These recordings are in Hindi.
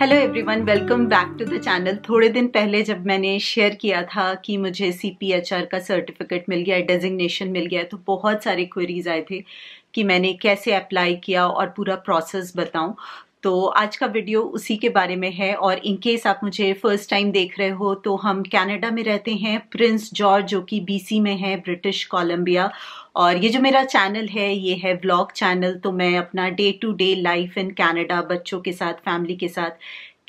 hello everyone welcome back to the channel थोड़े दिन पहले जब मैंने शेयर किया था कि मुझे सी पी एच आर का सर्टिफिकेट मिल गया है डेजिग्नेशन मिल गया है तो बहुत सारे क्वेरीज आए थे कि मैंने कैसे अप्लाई किया और पूरा प्रोसेस बताऊं तो आज का वीडियो उसी के बारे में है और इन केस आप मुझे फर्स्ट टाइम देख रहे हो तो हम कनाडा में रहते हैं प्रिंस जॉर्ज जो कि बीसी में है ब्रिटिश कोलंबिया और ये जो मेरा चैनल है ये है व्लॉग चैनल तो मैं अपना day to day life in Canada बच्चों के साथ फैमिली के साथ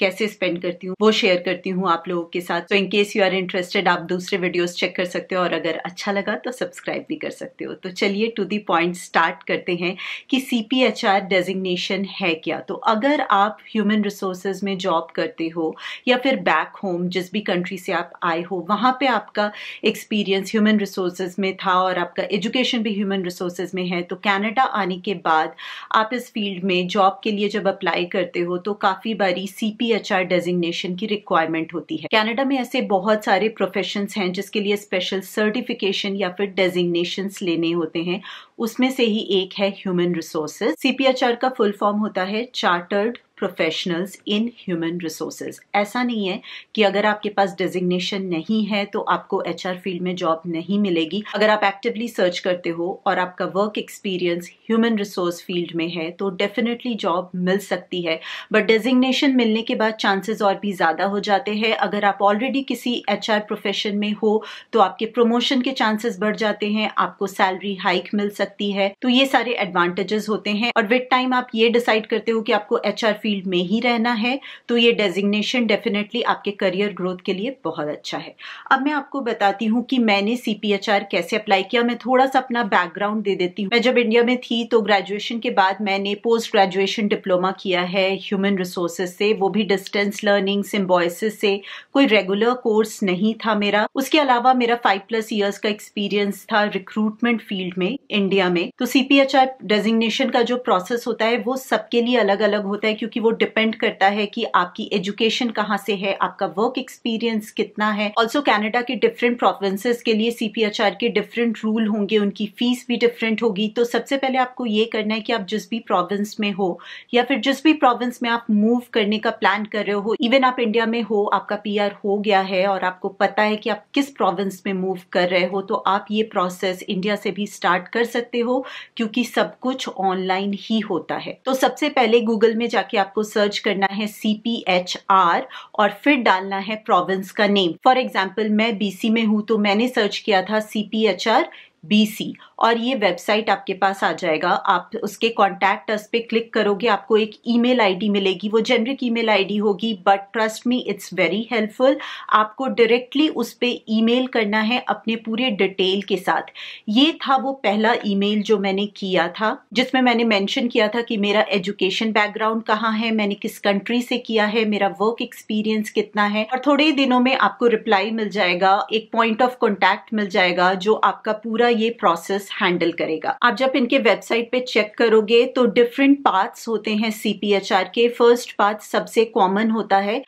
कैसे स्पेंड करती हूँ वो शेयर करती हूँ आप लोगों के साथ तो इनकेस यू आर इंटरेस्टेड आप दूसरे वीडियोस चेक कर सकते हो और अगर अच्छा लगा तो सब्सक्राइब भी कर सकते हो तो चलिए टू दी पॉइंट स्टार्ट करते हैं कि C P H R designation है क्या तो अगर आप ह्यूमन रिसोर्सेज में जॉब करते हो या फिर बैक होम जिस भी कंट्री से आप आए हो वहाँ पे आपका एक्सपीरियंस ह्यूमन रिसोर्सेज में था और आपका एजुकेशन भी ह्यूमन रिसोर्सेज में है तो कैनेडा आने के बाद आप इस फील्ड में जॉब के लिए जब अप्लाई करते हो तो काफ़ी बारी C P CHR e designation की रिक्वायरमेंट होती है कनाडा में ऐसे बहुत सारे प्रोफेशन हैं जिसके लिए स्पेशल सर्टिफिकेशन या फिर डेजिग्नेशन लेने होते हैं उसमें से ही एक है ह्यूमन रिसोर्सेज सीपीएचआर का फुल फॉर्म होता है chartered professionals in human resources ऐसा नहीं है कि अगर आपके पास डेजिग्नेशन नहीं है तो आपको एच फील्ड में जॉब नहीं मिलेगी अगर आप एक्टिवली सर्च करते हो और आपका work experience human resource field में है तो डेफिनेटली जॉब मिल सकती है बट डेजिग्नेशन मिलने के बाद चांसेस और भी ज़्यादा हो जाते हैं अगर आप ऑलरेडी किसी एच प्रोफेशन में हो तो आपके प्रमोशन के चांसेस बढ़ जाते हैं आपको सैलरी हाइक मिल सकती है तो ये सारे एडवांटेजेस होते हैं और विद टाइम आप ये डिसाइड करते हो कि आपको एच फील्ड फील्ड में ही रहना है तो ये डेजिग्नेशन डेफिनेटली आपके करियर ग्रोथ के लिए बहुत अच्छा है अब मैं आपको बताती हूँ कि मैंने सी कैसे अप्लाई किया मैं थोड़ा सा अपना बैकग्राउंड दे देती हूँ मैं जब इंडिया में थी तो ग्रेजुएशन के बाद मैंने पोस्ट ग्रेजुएशन डिप्लोमा किया है ह्यूमन रिसोर्सेज से वो भी डिस्टेंस लर्निंग सिम्बॉयसिस से कोई रेगुलर कोर्स नहीं था मेरा उसके अलावा मेरा फाइव प्लस ईयर्स का एक्सपीरियंस था रिक्रूटमेंट फील्ड में इंडिया में तो सीपीएचआर डेजिग्नेशन का जो प्रोसेस होता है वो सबके लिए अलग अलग होता है क्योंकि वो डिपेंड करता है कि आपकी एजुकेशन कहाँ से है आपका वर्क एक्सपीरियंस कितना है ऑल्सो कैनेडा के डिफरेंट प्रोविंसेस के लिए सीपीएचआर के डिफरेंट रूल होंगे उनकी फीस भी डिफरेंट होगी तो सबसे पहले आपको ये करना है कि आप जिस भी प्रोविंस में हो या फिर जिस भी प्रोविंस में आप मूव करने का प्लान कर रहे हो इवन आप इंडिया में हो आपका पी हो गया है और आपको पता है कि आप किस प्रोविंस में मूव कर रहे हो तो आप ये प्रोसेस इंडिया से भी स्टार्ट कर सकते हो क्योंकि सब कुछ ऑनलाइन ही होता है तो सबसे पहले गूगल में जाके आपको सर्च करना है सी पी एच आर और फिर डालना है प्रोविंस का नेम फॉर एग्जाम्पल मैं बीसी में हूं तो मैंने सर्च किया था C P H R BC और ये वेबसाइट आपके पास आ जाएगा आप उसके कॉन्टैक्ट अस पे क्लिक करोगे आपको एक ईमेल आईडी मिलेगी वो जेनरिक ईमेल आईडी होगी but trust me it's very helpful आपको डायरेक्टली उस पर ईमेल करना है अपने पूरे डिटेल के साथ ये था वो पहला ईमेल जो मैंने किया था जिसमें मैंने मैंशन किया था कि मेरा एजुकेशन बैकग्राउंड कहाँ है मैंने किस कंट्री से किया है मेरा वर्क एक्सपीरियंस कितना है और थोड़े ही दिनों में आपको रिप्लाई मिल जाएगा एक पॉइंट ऑफ कॉन्टैक्ट मिल जाएगा जो आपका पूरा ये प्रोसेस हैंडल करेगा आप जब इनके वेबसाइट पे चेक करोगे तो डिफरेंट पार्ट्स होते हैं सीपीएचआर के फर्स्ट पार्ट सबसे कॉमन होता है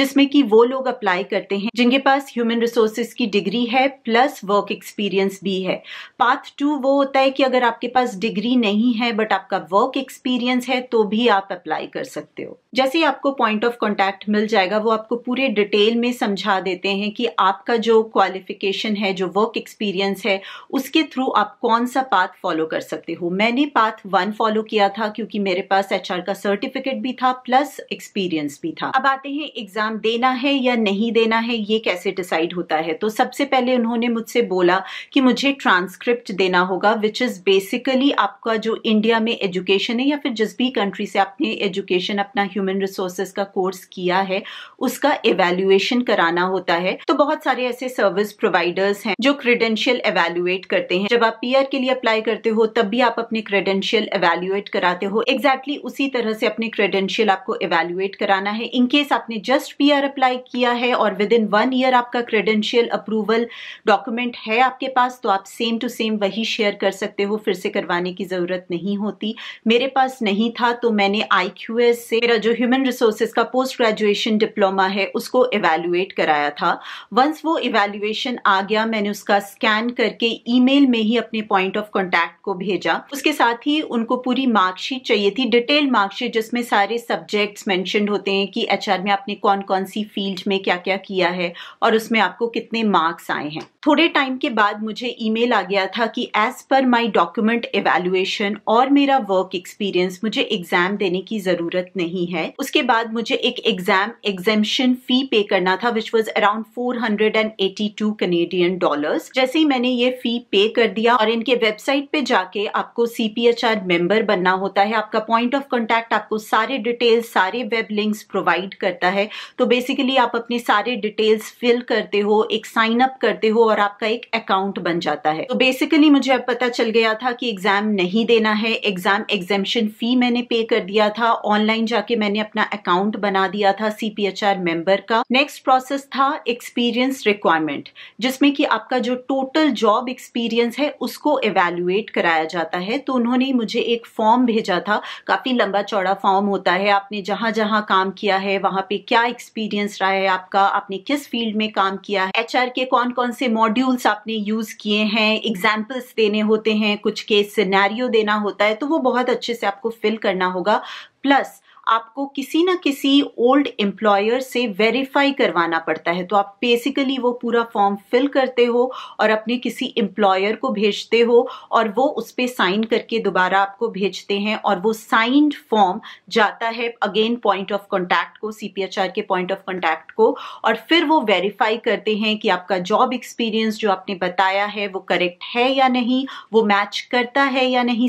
जिसमें कि वो लोग अप्लाई करते हैं जिनके पास ह्यूमन रिसोर्सेज की डिग्री है प्लस वर्क एक्सपीरियंस भी है पाथ टू वो होता है कि अगर आपके पास डिग्री नहीं है बट आपका वर्क एक्सपीरियंस है तो भी आप अप्लाई कर सकते हो जैसे ही आपको पॉइंट ऑफ कॉन्टैक्ट मिल जाएगा वो आपको पूरे डिटेल में समझा देते हैं कि आपका जो क्वालिफिकेशन है जो वर्क एक्सपीरियंस है उसके थ्रू आप कौन सा पाथ फॉलो कर सकते हो मैंने पाथ वन फॉलो किया था क्योंकि मेरे पास एच का सर्टिफिकेट भी था प्लस एक्सपीरियंस भी था अब आते हैं एग्जाम देना है या नहीं देना है ये कैसे डिसाइड होता है तो सबसे पहले उन्होंने मुझसे बोला कि मुझे ट्रांसक्रिप्ट देना होगा विच इज बेसिकली आपका जो इंडिया में एजुकेशन है या फिर जिस भी कंट्री से आपने एजुकेशन अपना ह्यूमन रिसोर्सेज का कोर्स किया है उसका एवेल्युएशन कराना होता है तो बहुत सारे ऐसे सर्विस प्रोवाइडर्स हैं जो क्रेडेंशियल एवेल्युएट करते हैं जब आप पीआर के लिए अप्लाई करते हो तब भी आप अपने क्रेडेंशियल एवेल्युएट कराते हो एग्जैक्टली exactly उसी तरह से अपने क्रेडेंशियल आपको एवेल्युएट कराना है इनकेस आपने जस्ट पी अप्लाई किया है और विद इन वन ईयर आपका क्रेडेंशियल अप्रूवल डॉक्यूमेंट है आपके पास तो आप सेम टू सेम वही शेयर कर सकते हो फिर से करवाने की जरूरत नहीं होती मेरे पास नहीं था तो मैंने आई से मेरा जो ह्यूमन रिसोर्सेज का पोस्ट ग्रेजुएशन डिप्लोमा है उसको इवेल्युएट कराया था वंस वो इवेल्युएशन आ गया मैंने उसका स्कैन करके ईमेल में ही अपने पॉइंट ऑफ कॉन्टेक्ट को भेजा उसके साथ ही उनको पूरी मार्कशीट चाहिए थी डिटेल मार्कशीट जिसमें सारे सब्जेक्ट्स मैंशन होते हैं कि एच में आपने कौन कौन सी फील्ड में क्या क्या किया है और उसमें आपको कितने मार्क्स आए हैं थोड़े टाइम के बाद मुझे ईमेल आ गया था कि एज पर माई डॉक्यूमेंट इवेल्युएशन और मेरा वर्क एक्सपीरियंस मुझे एग्जाम देने की ज़रूरत नहीं है है उसके बाद मुझे एक एग्जाम एग्जेम्शन फी पे करना था which was around four hundred and eighty two Canadian dollar जैसे ही मैंने ये फी पे कर दिया और इनके वेबसाइट पे जाके आपको सीपीएचआर मेंबर बनना होता है आपका पॉइंट ऑफ कॉन्टेक्ट आपको सारे डिटेल्स सारे वेब लिंक्स प्रोवाइड करता है तो बेसिकली आप अपने सारे डिटेल्स फिल करते हो एक साइन अप करते हो और आपका एक अकाउंट बन जाता है तो बेसिकली मुझे अब पता चल गया था कि एग्जाम नहीं देना है एग्जाम एग्जेम्पन फी मैंने पे कर दिया था ऑनलाइन जाके मैं मैंने अपना अकाउंट बना दिया था C P H R member का नेक्स्ट प्रोसेस था एक्सपीरियंस रिक्वायरमेंट जिसमें कि आपका जो टोटल जॉब एक्सपीरियंस है उसको एवेल्युएट कराया जाता है तो उन्होंने मुझे एक फॉर्म भेजा था काफ़ी लंबा चौड़ा फॉर्म होता है आपने जहां जहां काम किया है वहां पे क्या एक्सपीरियंस रहा है आपका आपने किस फील्ड में काम किया है एच के कौन कौन से मॉड्यूल्स आपने यूज किए हैं एग्जाम्पल्स देने होते हैं कुछ केस सिनेरियो देना होता है तो वो बहुत अच्छे से आपको फिल करना होगा प्लस आपको किसी ना किसी ओल्ड एम्प्लॉयर से वेरीफाई करवाना पड़ता है तो आप बेसिकली वो पूरा फॉर्म फिल करते हो और अपने किसी एम्प्लॉयर को भेजते हो और वो उस पर साइन करके दोबारा आपको भेजते हैं और वो साइंड फॉर्म जाता है अगेन पॉइंट ऑफ कॉन्टैक्ट को आर के पॉइंट ऑफ कॉन्टैक्ट को और फिर वो वेरीफाई करते हैं कि आपका जॉब एक्सपीरियंस जो आपने बताया है वो करेक्ट है या नहीं वो मैच करता है या नहीं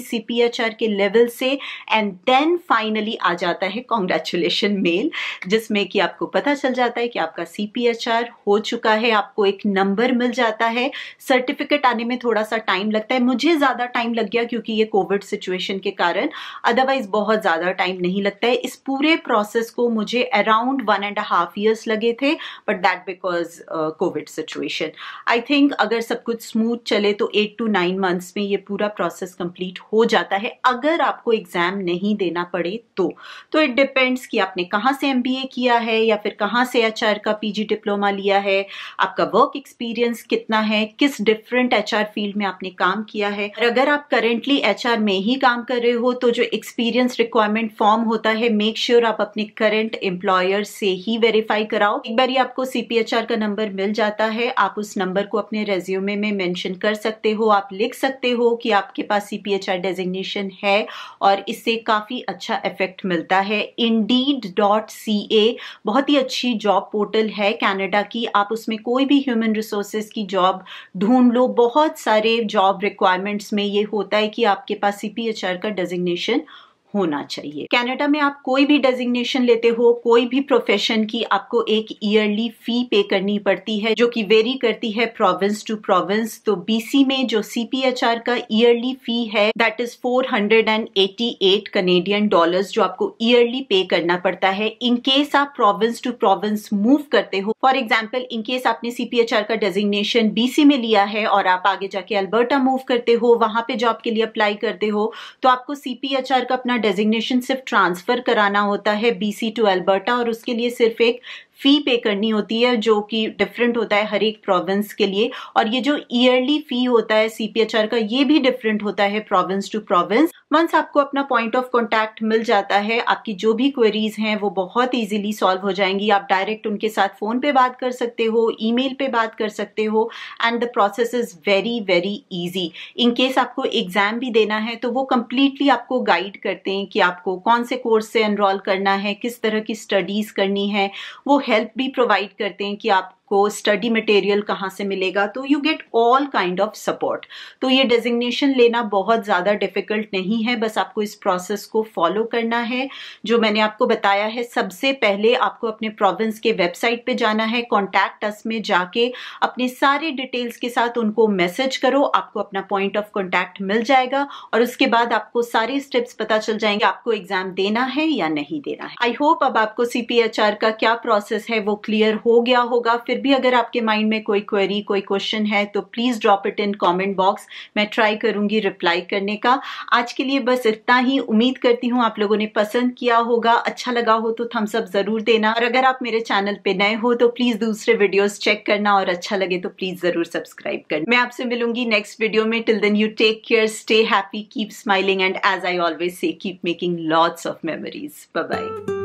आर के लेवल से एंड देन फाइनली आ जाता है है कॉन्ग्रेचुलेशन मेल जिसमें कि आपको पता चल जाता है कि आपका सीपीएचआर हो चुका है आपको एक नंबर मिल जाता है सर्टिफिकेट आने में थोड़ा सा टाइम लगता है मुझे ज़्यादा टाइम लग गया क्योंकि ये कोविड सिचुएशन के कारण अदरवाइज बहुत ज़्यादा टाइम नहीं लगता है इस पूरे प्रोसेस को मुझे around one and half years लगे थे but that because covid situation I think अगर सब कुछ स्मूथ चले तो एट टू नाइन मंथ्स में ये पूरा प्रोसेस कंप्लीट हो जाता है अगर आपको एग्जाम नहीं देना पड़े तो तो इट डिपेंड्स कि आपने कहाँ से एम किया है या फिर कहाँ से एच का पीजी डिप्लोमा लिया है आपका वर्क एक्सपीरियंस कितना है किस डिफरेंट एच फील्ड में आपने काम किया है और अगर आप करेंटली एच में ही काम कर रहे हो तो जो एक्सपीरियंस रिक्वायरमेंट फॉर्म होता है मेक श्योर sure आप अपने करेंट एम्प्लॉयर से ही वेरीफाई कराओ एक बार आपको सीपीएचआर का नंबर मिल जाता है आप उस नंबर को अपने रेज्यूमे में मेंशन कर सकते हो आप लिख सकते हो कि आपके पास सीपीएचआर डेजिग्नेशन है और इससे काफी अच्छा इफेक्ट मिलता है किया है इंडीड डॉट सी ए बहुत ही अच्छी जॉब पोर्टल है कैनेडा की आप उसमें कोई भी ह्यूमन रिसोर्सेज की जॉब ढूंढ लो बहुत सारे जॉब रिक्वायरमेंट्स में ये होता है कि आपके पास सी का डेजिग्नेशन होना चाहिए कनाडा में आप कोई भी डेजिग्नेशन लेते हो कोई भी प्रोफेशन की आपको एक ईयरली फी पे करनी पड़ती है जो कि वेरी करती है प्रोविंस टू प्रोविंस तो बीसी में जो सीपीएचआर का ईयरली फी है दैट इज 488 कनेडियन डॉलर्स जो आपको ईयरली पे करना पड़ता है इनकेस आप प्रोविंस टू प्रोविंस मूव करते हो फॉर एग्जाम्पल इनकेस आपने सीपीएचआर का डेजिग्नेशन बीसी में लिया है और आप आगे जाके अल्बर्टा मूव करते हो वहां पे जॉब के लिए अप्लाई करते हो तो आपको सीपीएचआर का अपना डेजिग्नेशन सिर्फ ट्रांसफर कराना होता है बीसी टू अल्बर्टा और उसके लिए सिर्फ एक फ़ी पे करनी होती है जो कि डिफरेंट होता है हर एक प्रोविंस के लिए और ये जो ईयरली फ़ी होता है सीपीएचआर का ये भी डिफरेंट होता है प्रोविंस टू प्रोविंस वंस आपको अपना पॉइंट ऑफ कॉन्टैक्ट मिल जाता है आपकी जो भी क्वेरीज हैं वो बहुत ईजिली सॉल्व हो जाएंगी आप डायरेक्ट उनके साथ फ़ोन पे बात कर सकते हो ईमेल पे बात कर सकते हो and the process is very very easy in case आपको एग्ज़ाम भी देना है तो वो कम्प्लीटली आपको गाइड करते हैं कि आपको कौन से कोर्स से एनरोल करना है किस तरह की स्टडीज़ करनी है वो हेल्प भी प्रोवाइड करते हैं कि आप आपको स्टडी मटेरियल कहाँ से मिलेगा तो you get all kind of support तो ये डेजिग्नेशन लेना बहुत ज़्यादा डिफिकल्ट नहीं है बस आपको इस प्रोसेस को फॉलो करना है जो मैंने आपको बताया है सबसे पहले आपको अपने प्रोविंस के वेबसाइट पे जाना है कॉन्टैक्ट अस में जाके अपने सारे डिटेल्स के साथ उनको मैसेज करो आपको अपना पॉइंट ऑफ कॉन्टैक्ट मिल जाएगा और उसके बाद आपको सारे स्टेप्स पता चल जाएंगे आपको एग्जाम देना है या नहीं देना है आई होप अब आपको सीपीएचआर का क्या प्रोसेस है वो क्लियर हो गया होगा फिर भी अगर आपके माइंड में कोई क्वेरी कोई क्वेश्चन है तो please drop it in comment box मैं ट्राई करूंगी रिप्लाई करने का आज के लिए बस इतना ही उम्मीद करती हूँ आप लोगों ने पसंद किया होगा अच्छा लगा हो तो थम्स अप ज़रूर देना और अगर आप मेरे चैनल पे नए हो तो प्लीज़ दूसरे वीडियोस चेक करना और अच्छा लगे तो प्लीज़ ज़रूर सब्सक्राइब करना मैं आपसे मिलूंगी नेक्स्ट वीडियो में till then you take care stay happy keep smiling and as I always say keep making lots of memories bye